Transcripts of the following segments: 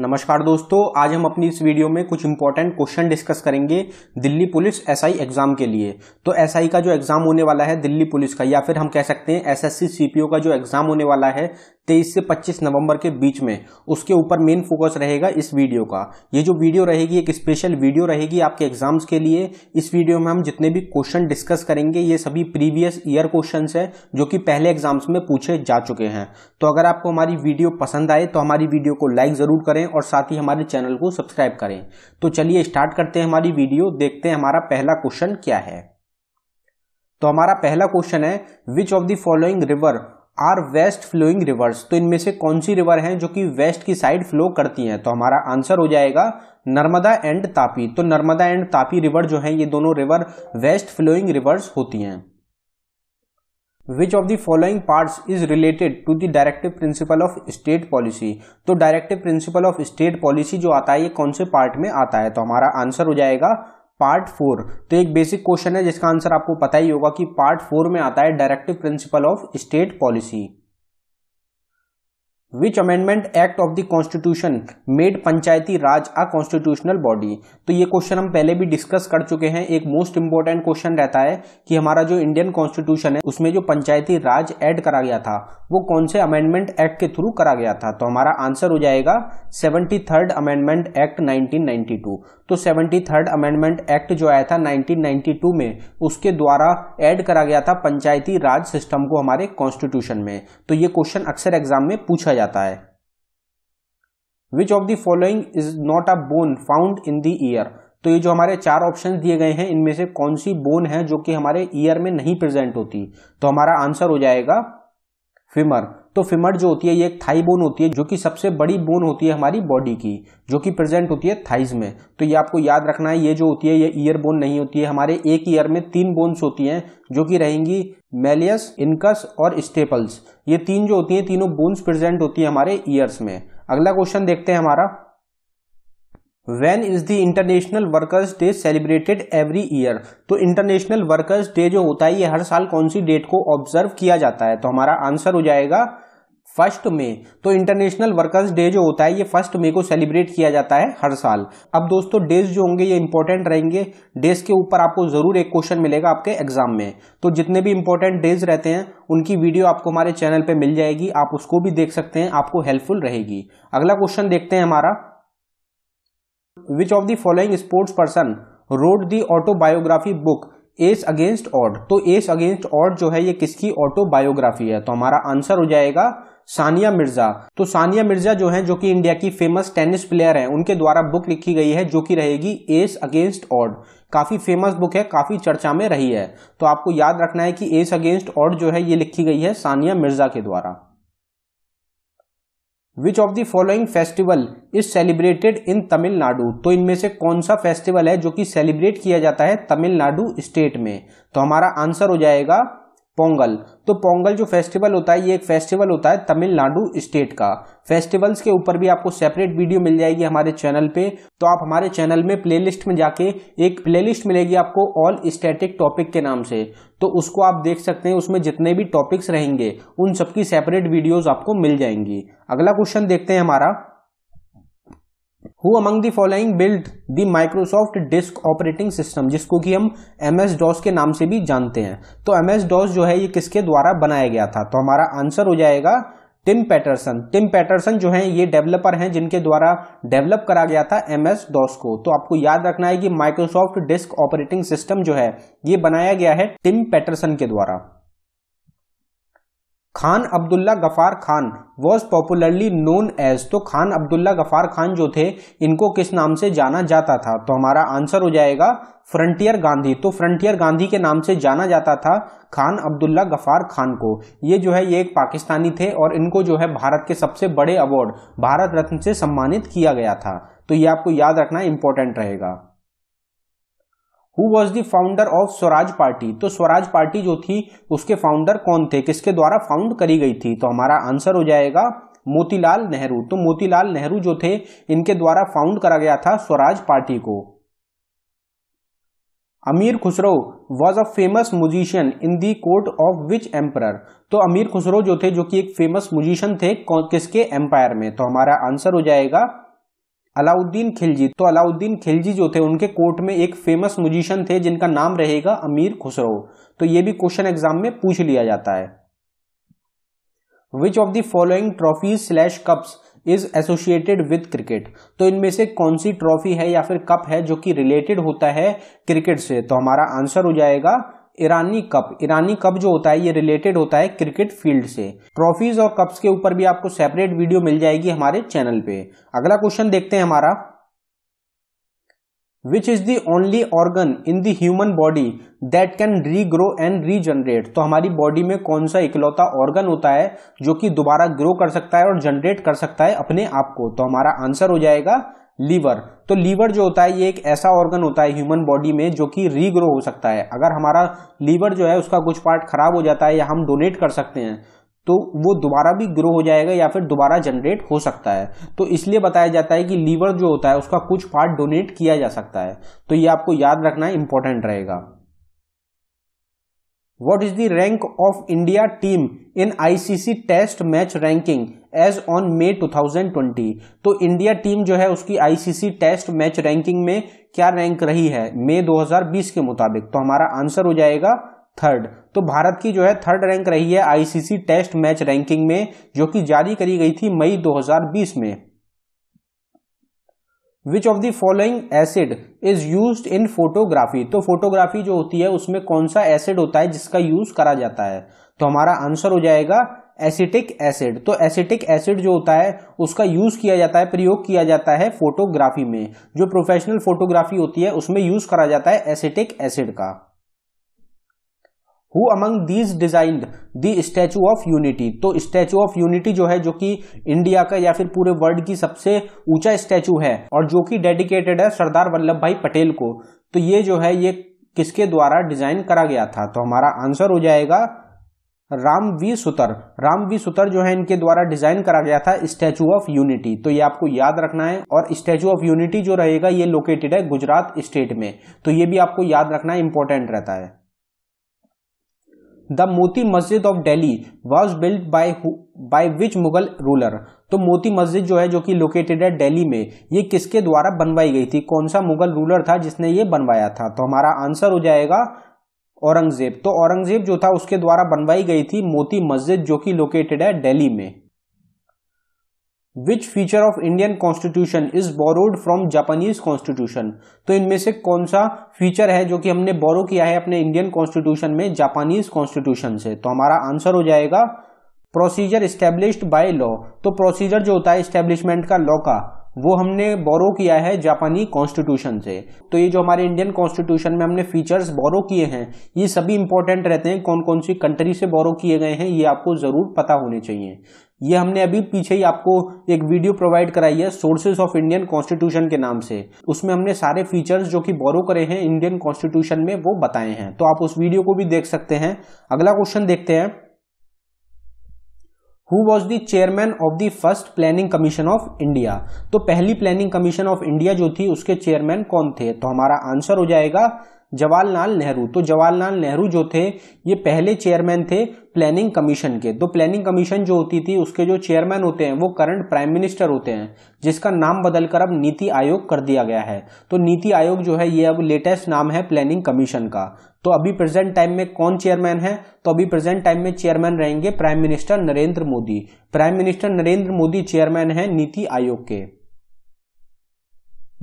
नमस्कार दोस्तों आज हम अपनी इस वीडियो में कुछ इंपॉर्टेंट क्वेश्चन डिस्कस करेंगे दिल्ली पुलिस एसआई एग्जाम के लिए तो एसआई का जो एग्जाम होने वाला है दिल्ली पुलिस का या फिर हम कह सकते हैं एसएससी सीपीओ का जो एग्जाम होने वाला है तेईस से पच्चीस नवंबर के बीच में उसके ऊपर मेन फोकस रहेगा इस वीडियो का ये जो वीडियो रहेगी एक स्पेशल वीडियो रहेगी आपके एग्जाम्स के लिए इस वीडियो में हम जितने भी क्वेश्चन डिस्कस करेंगे ये सभी प्रीवियस ईयर क्वेश्चन है जो कि पहले एग्जाम्स में पूछे जा चुके हैं तो अगर आपको हमारी वीडियो पसंद आए तो हमारी वीडियो को लाइक ज़रूर करें और साथ ही हमारे चैनल को सब्सक्राइब करें तो चलिए स्टार्ट करते हैं हमारी वीडियो देखते हैं हमारा पहला क्वेश्चन क्या है तो हमारा पहला क्वेश्चन है which of the following river are west flowing rivers तो इनमें से कौन सी रिवर हैं जो कि वेस्ट की साइड फ्लो करती हैं तो हमारा आंसर हो जाएगा नर्मदा एंड तापी तो नर्मदा एंड तापी रिवर जो है ये दोनों रिवर वेस्ट फ्लोइंग रिवर्स होती हैं which of the following parts is related to the directive principle of state policy तो directive principle of state policy जो आता है ये कौन से पार्ट में आता है तो हमारा आंसर हो जाएगा पार्ट फोर तो एक बेसिक क्वेश्चन है जिसका आंसर आपको पता ही होगा कि पार्ट फोर में आता है directive principle of state policy which amendment act of the constitution made Panchayati Raj a constitutional body तो ये क्वेश्चन हम पहले भी डिस्कस कर चुके हैं एक मोस्ट इंपॉर्टेंट क्वेश्चन रहता है कि हमारा जो इंडियन कॉन्स्टिट्यूशन है उसमें जो पंचायती राज एड करा गया था वो कौन से अमेंडमेंट एक्ट के थ्रू करा गया था तो हमारा आंसर हो जाएगा seventy third amendment act nineteen ninety two तो सेवेंटी थर्ड अमेंडमेंट एक्ट जो आया था नाइनटीन नाइनटी टू में उसके द्वारा एड करा गया था पंचायती राज सिस्टम को हमारे कॉन्स्टिट्यूशन में तो ये क्वेश्चन अक्सर एग्जाम में पूछा जाता जाता है which of the following is not a bone found in the ear तो ये जो हमारे चार ऑप्शन दिए गए हैं इनमें से कौन सी बोन है जो कि हमारे ईयर में नहीं प्रेजेंट होती तो हमारा आंसर हो जाएगा फिमर तो फिमर जो होती है ये एक थाई बोन होती है जो कि सबसे बड़ी बोन होती है हमारी बॉडी की जो कि प्रेजेंट होती है थाइज में तो ये आपको याद रखना है ये जो होती है ये ईयर बोन नहीं होती है हमारे एक ईयर में तीन बोन्स होती हैं जो कि रहेंगी मेलियस इनकस और स्टेपल्स ये तीन जो होती हैं तीनों बोन्स प्रेजेंट होती है हमारे ईयर्स में अगला क्वेश्चन देखते हैं हमारा When is the international workers day celebrated every year तो इंटरनेशनल वर्कर्स डे जो होता है ये हर साल कौन सी डेट को ऑब्जर्व किया जाता है तो हमारा आंसर हो जाएगा फर्स्ट मई तो इंटरनेशनल वर्कर्स डे जो होता है ये फर्स्ट मई को सेलिब्रेट किया जाता है हर साल अब दोस्तों डेज जो होंगे ये इंपॉर्टेंट रहेंगे डेज के ऊपर आपको जरूर एक क्वेश्चन मिलेगा आपके एग्जाम में तो जितने भी इंपॉर्टेंट डेज रहते हैं उनकी वीडियो आपको हमारे चैनल पर मिल जाएगी आप उसको भी देख सकते हैं आपको हेल्पफुल रहेगी अगला क्वेश्चन देखते हैं हमारा which of the following sports person wrote the autobiography book ace against odd तो एस अगेंस्ट ऑड जो है ये किसकी ऑटोबायोग्राफी है तो हमारा आंसर हो जाएगा सानिया मिर्जा तो सानिया मिर्जा जो है जो कि इंडिया की फेमस टेनिस प्लेयर है उनके द्वारा बुक लिखी गई है जो कि रहेगी एस अगेंस्ट ऑड काफी फेमस बुक है काफी चर्चा में रही है तो आपको याद रखना है कि एस अगेंस्ट ऑड जो है ये लिखी गई है सानिया मिर्जा के द्वारा which of the following festival is celebrated in Tamil Nadu तो इनमें से कौन सा फेस्टिवल है जो कि सेलिब्रेट किया जाता है तमिलनाडु स्टेट में तो हमारा आंसर हो जाएगा पोंगल तो पोंगल जो फेस्टिवल होता है ये एक फेस्टिवल होता है तमिलनाडु स्टेट का फेस्टिवल्स के ऊपर भी आपको सेपरेट वीडियो मिल जाएगी हमारे चैनल पे तो आप हमारे चैनल में प्लेलिस्ट में जाके एक प्लेलिस्ट मिलेगी आपको ऑल स्टैटिक टॉपिक के नाम से तो उसको आप देख सकते हैं उसमें जितने भी टॉपिक्स रहेंगे उन सबकी सेपरेट वीडियोज आपको मिल जाएंगी अगला क्वेश्चन देखते हैं हमारा who among the following build the Microsoft disk operating system जिसको कि हम एम एस डॉस के नाम से भी जानते हैं तो एम एस डॉस जो है ये किसके द्वारा बनाया गया था तो हमारा आंसर हो जाएगा टिम पैटरसन टिम पैटरसन जो है ये डेवलपर हैं जिनके द्वारा डेवलप करा गया था एम एस डॉस को तो आपको याद रखना है कि माइक्रोसॉफ्ट डिस्क ऑपरेटिंग सिस्टम जो है ये बनाया गया है टिम पैटरसन के द्वारा Khan Abdullah Ghaffar Khan was popularly known as तो खान अब्दुल्ला गफार खान जो थे इनको किस नाम से जाना जाता था तो हमारा आंसर हो जाएगा फ्रंटियर गांधी तो फ्रंटियर गांधी के नाम से जाना जाता था खान अब्दुल्ला गफार खान को ये जो है ये एक पाकिस्तानी थे और इनको जो है भारत के सबसे बड़े अवार्ड भारत रत्न से सम्मानित किया गया था तो ये आपको याद रखना इंपॉर्टेंट रहेगा who was the founder of Swaraj party तो स्वराज पार्टी जो थी उसके फाउंडर कौन थे किसके द्वारा फाउंड करी गई थी तो हमारा आंसर हो जाएगा मोतीलाल नेहरू तो मोतीलाल नेहरू जो थे इनके द्वारा फाउंड करा गया था स्वराज पार्टी को Amir Khusro was a famous musician in the court of which emperor तो अमीर खुसरो जो थे जो कि एक फेमस म्यूजिशियन थे किसके एम्पायर में तो हमारा आंसर हो जाएगा अलाउद्दीन खिलजी तो अलाउद्दीन खिलजी जो थे उनके कोर्ट में एक फेमस म्यूजिशियन थे जिनका नाम रहेगा अमीर खुसरो तो ये भी क्वेश्चन एग्जाम में पूछ लिया जाता है which of the following trophy slash cups is associated with cricket तो इनमें से कौन सी ट्रॉफी है या फिर कप है जो कि रिलेटेड होता है क्रिकेट से तो हमारा आंसर हो जाएगा ईरानी कप ईरानी कप जो होता है ये रिलेटेड होता है क्रिकेट फील्ड से ट्रॉफीज और कप्स के ऊपर भी आपको सेपरेट वीडियो मिल जाएगी हमारे चैनल पे अगला क्वेश्चन देखते हैं हमारा which is the only organ in the human body that can regrow and regenerate तो हमारी बॉडी में कौन सा इकलौता ऑर्गन होता है जो कि दोबारा ग्रो कर सकता है और जनरेट कर सकता है अपने आप को तो हमारा आंसर हो जाएगा लीवर तो लीवर जो होता है ये एक ऐसा ऑर्गन होता है ह्यूमन बॉडी में जो कि रीग्रो हो सकता है अगर हमारा लीवर जो है उसका कुछ पार्ट खराब हो जाता है या हम डोनेट कर सकते हैं तो वो दोबारा भी ग्रो हो जाएगा या फिर दोबारा जनरेट हो सकता है तो इसलिए बताया जाता है कि लीवर जो होता है उसका कुछ पार्ट डोनेट किया जा सकता है तो ये आपको याद रखना इंपॉर्टेंट रहेगा What is the rank of India team in ICC test match ranking as on May 2020 तो इंडिया टीम जो है उसकी आईसीसी टेस्ट मैच रैंकिंग में क्या रैंक रही है हजार 2020 के मुताबिक तो हमारा आंसर हो जाएगा थर्ड तो भारत की जो है थर्ड रैंक रही है आईसीसी टेस्ट मैच रैंकिंग में जो कि जारी करी गई थी मई 2020 में which of the following acid is use in photography तो फोटोग्राफी जो होती है उसमें कौन सा एसिड होता है जिसका यूज करा जाता है तो हमारा आंसर हो जाएगा एसिटिक एसिड तो एसिटिक एसिड जो होता है उसका यूज किया जाता है प्रयोग किया जाता है फोटोग्राफी में जो प्रोफेशनल फोटोग्राफी होती है उसमें यूज करा जाता है एसिटिक एसिड का who among these designed the Statue of Unity तो स्टैचू ऑफ यूनिटी जो है जो कि इंडिया का या फिर पूरे वर्ल्ड की सबसे ऊंचा स्टैचू है और जो कि डेडिकेटेड है सरदार वल्लभ भाई पटेल को तो ये जो है ये किसके द्वारा डिजाइन करा गया था तो हमारा आंसर हो जाएगा राम वी सुतर राम वी सुतर जो है इनके द्वारा डिजाइन करा गया था स्टैचू ऑफ यूनिटी तो ये आपको याद रखना है और स्टैचू ऑफ यूनिटी जो रहेगा ये लोकेटेड है गुजरात स्टेट में तो ये भी आपको याद रखना इंपॉर्टेंट रहता है the Moti Masjid of Delhi was built by by which Mughal ruler तो मोती मस्जिद जो है जो कि लोकेटेड है डेली में ये किसके द्वारा बनवाई गई थी कौन सा मुगल रूलर था जिसने ये बनवाया था तो हमारा आंसर हो जाएगा औरंगजेब तो औरंगजेब जो था उसके द्वारा बनवाई गई थी मोती मस्जिद जो कि लोकेटेड है डेली में which feature of Indian constitution is borrowed from Japanese constitution तो इनमें से कौन सा फीचर है जो कि हमने बोरो किया है अपने इंडियन कॉन्स्टिट्यूशन में जापानीज कॉन्स्टिट्यूशन से तो हमारा आंसर हो जाएगा प्रोसीजर स्टेब्लिश्ड बाय लॉ तो प्रोसीजर जो होता है स्टेब्लिशमेंट का लॉ का वो हमने बोरो किया है जापानी कॉन्स्टिट्यूशन से तो ये जो हमारे इंडियन कॉन्स्टिट्यूशन में हमने फीचर्स बोरो किए हैं ये सभी इंपॉर्टेंट रहते हैं कौन कौन सी कंट्री से बोरो किए गए हैं ये आपको जरूर पता होने चाहिए ये हमने अभी पीछे ही आपको एक वीडियो प्रोवाइड कराई है सोर्सेज ऑफ इंडियन कॉन्स्टिट्यूशन के नाम से उसमें हमने सारे फीचर्स जो कि बोरो करे हैं इंडियन कॉन्स्टिट्यूशन में वो बताए हैं तो आप उस वीडियो को भी देख सकते हैं अगला क्वेश्चन देखते हैं who was the chairman of the first planning commission of India तो पहली प्लानिंग कमीशन ऑफ इंडिया जो थी उसके चेयरमैन कौन थे तो हमारा आंसर हो जाएगा जवाहरलाल नेहरू तो जवाहरलाल नेहरू जो थे ये पहले चेयरमैन थे प्लानिंग कमीशन के तो प्लानिंग कमीशन जो होती थी उसके जो चेयरमैन होते हैं वो करंट प्राइम मिनिस्टर होते हैं जिसका नाम बदलकर अब नीति आयोग कर दिया गया है तो नीति आयोग जो है ये अब लेटेस्ट नाम है प्लानिंग कमीशन का तो अभी प्रेजेंट टाइम में कौन चेयरमैन है तो अभी प्रेजेंट टाइम में चेयरमैन रहेंगे prime minister Narendra Modi prime minister Narendra Modi chairman है नीति आयोग के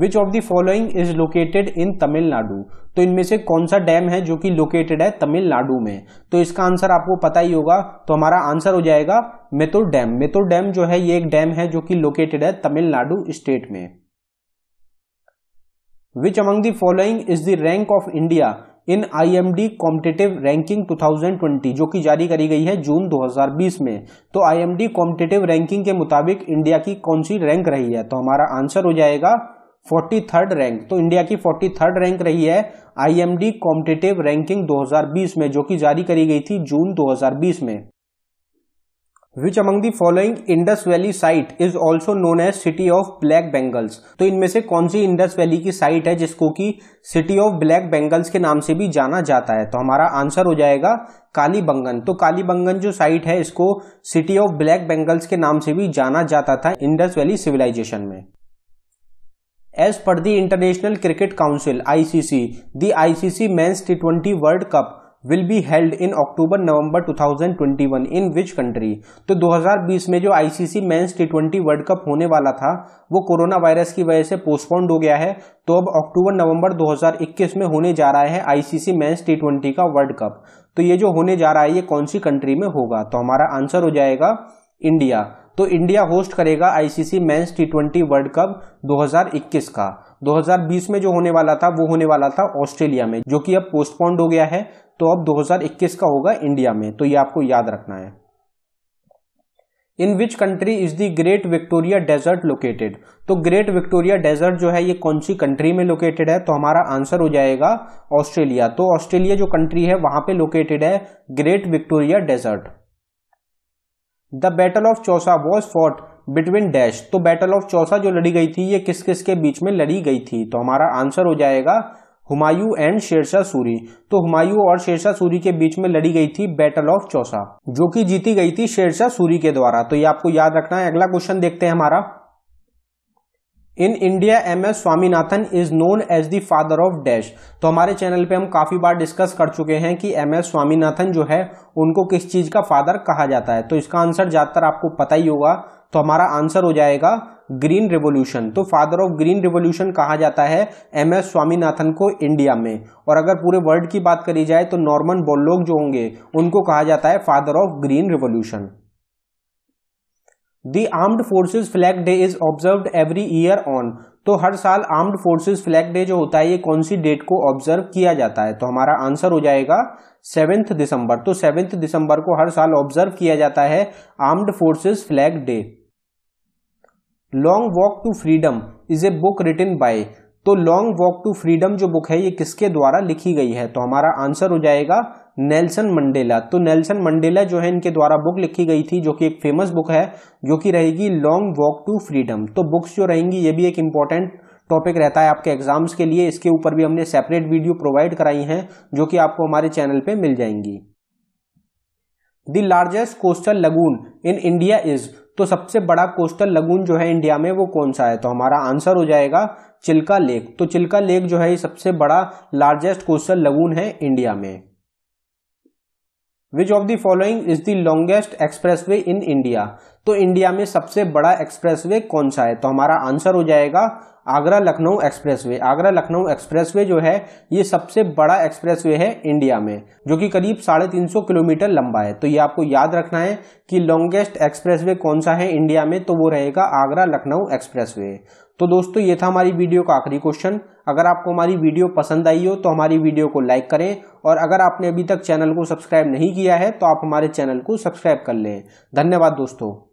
which of the following is located in Tamil Nadu तो इनमें से कौन सा डैम है जो कि लोकेटेड है तमिलनाडु में तो इसका आंसर आपको पता ही होगा तो हमारा आंसर हो जाएगा मेतुर डैम मेतुर डैम जो है ये एक डैम है जो कि लोकेटेड है तमिलनाडु स्टेट में which among the following is the rank of India in I D competitive ranking two thousand twenty जो कि जारी करी गई है जून दो हजार बीस में तो I M D competitive ranking के मुताबिक इंडिया की कौन सी रैंक रही है तो हमारा आंसर हो जाएगा फोर्टी थर्ड रैंक तो इंडिया की फोर्टी थर्ड रैंक रही है आईएमडी कॉम्पिटेटिव रैंकिंग 2020 में जो कि जारी करी गई थी जून 2020 में which among the following Indus valley site is also known as city of black bangles तो इनमें से कौन सी इंडस वैली की साइट है जिसको कि सिटी ऑफ ब्लैक बेंगल्स के नाम से भी जाना जाता है तो हमारा आंसर हो जाएगा कालीबंगन तो कालीबंगन जो साइट है इसको सिटी ऑफ ब्लैक बेंगल्स के नाम से भी जाना जाता था इंडस वैली सिविलाइजेशन में पर per international cricket council ICC the ICC ICC T twenty world cup will be held in October November 2021 in which country तो 2020 में जो ICC men's T twenty world cup होने वाला था वो कोरोना वायरस की वजह से पोस्टपोन्ड हो गया है तो अब अक्टूबर नवंबर 2021 में होने जा रहा है आईसीसी मेंस टी ट्वेंटी का वर्ल्ड कप तो ये जो होने जा रहा है ये कौन सी कंट्री में होगा तो हमारा आंसर हो जाएगा इंडिया तो इंडिया होस्ट करेगा ICC men's T twenty world cup 2021 का 2020 में जो होने वाला था वो होने वाला था ऑस्ट्रेलिया में जो कि अब पोस्टपोन्ड हो गया है तो अब 2021 का होगा इंडिया में तो ये आपको याद रखना है in which country is the great Victoria desert located तो ग्रेट विक्टोरिया डेजर्ट जो है ये कौन सी कंट्री में लोकेटेड है तो हमारा आंसर हो जाएगा ऑस्ट्रेलिया तो ऑस्ट्रेलिया जो कंट्री है वहां पे लोकेटेड है great Victoria desert the battle of Chausa was fought between dash तो बैटल ऑफ चौसा जो लड़ी गई थी ये किस किस के बीच में लड़ी गई थी तो हमारा आंसर हो जाएगा हुमायूं एंड शेरशाह सूरी तो हुमायूं और शेरशाह सूरी के बीच में लड़ी गई थी बैटल ऑफ चौसा जो कि जीती गई थी शेरशाह सूरी के द्वारा तो ये आपको याद रखना है अगला क्वेश्चन देखते हैं हमारा in India M S Swaminathan is known as the father of dash तो हमारे चैनल पे हम काफ़ी बार डिस्कस कर चुके हैं कि एम एस स्वामीनाथन जो है उनको किस चीज़ का फादर कहा जाता है तो इसका आंसर ज़्यादातर आपको पता ही होगा तो हमारा आंसर हो जाएगा ग्रीन रिवोल्यूशन तो फादर ऑफ ग्रीन रिवोल्यूशन कहा जाता है एम एस स्वामीनाथन को इंडिया में और अगर पूरे वर्ल्ड की बात करी जाए तो नॉर्मन बोल्लोग जो होंगे उनको कहा जाता है father of green revolution the armed forces flag day is observe every year on तो हर साल आर्म्ड फोर्सेज फ्लैग डे जो होता है ये कौन सी डेट को ऑब्जर्व किया जाता है तो हमारा आंसर हो जाएगा सेवेंथ दिसंबर तो सेवेंथ दिसंबर को हर साल ऑब्जर्व किया जाता है armed forces flag day long walk to freedom is a book written by तो लॉन्ग वॉक टू फ्रीडम जो बुक है ये किसके द्वारा लिखी गई है तो हमारा आंसर हो जाएगा नेल्सन मंडेला तो नेल्सन मंडेला जो है इनके द्वारा बुक लिखी गई थी जो कि एक फेमस बुक है जो कि रहेगी लॉन्ग वॉक टू फ्रीडम तो बुक्स जो रहेंगी ये भी एक इंपॉर्टेंट टॉपिक रहता है आपके एग्जाम्स के लिए इसके ऊपर भी हमने सेपरेट वीडियो प्रोवाइड कराई हैं जो कि आपको हमारे चैनल पे मिल जाएंगी the largest coastal lagoon in India is तो सबसे बड़ा कोस्टल लगून जो है इंडिया में वो कौन सा है तो हमारा आंसर हो जाएगा चिल्का लेक तो चिल्का लेक जो है ये सबसे बड़ा लार्जेस्ट कोस्टल लगून है इंडिया में which of the following is the longest expressway in India तो इंडिया में सबसे बड़ा एक्सप्रेस वे कौन सा है तो हमारा आंसर हो जाएगा Agra Lucknow expressway Agra Lucknow expressway जो है ये सबसे बड़ा एक्सप्रेस वे है इंडिया में जो कि करीब साढ़े तीन सौ किलोमीटर लंबा है तो ये आपको याद रखना है कि लॉन्गेस्ट एक्सप्रेस वे कौन सा है इंडिया में तो वो रहेगा आगरा लखनऊ एक्सप्रेस वे तो दोस्तों ये था हमारी वीडियो का आखिरी क्वेश्चन अगर आपको हमारी वीडियो पसंद आई हो तो हमारी वीडियो को लाइक करें और अगर आपने अभी तक चैनल को सब्सक्राइब नहीं किया है तो आप हमारे चैनल को सब्सक्राइब कर लें धन्यवाद दोस्तों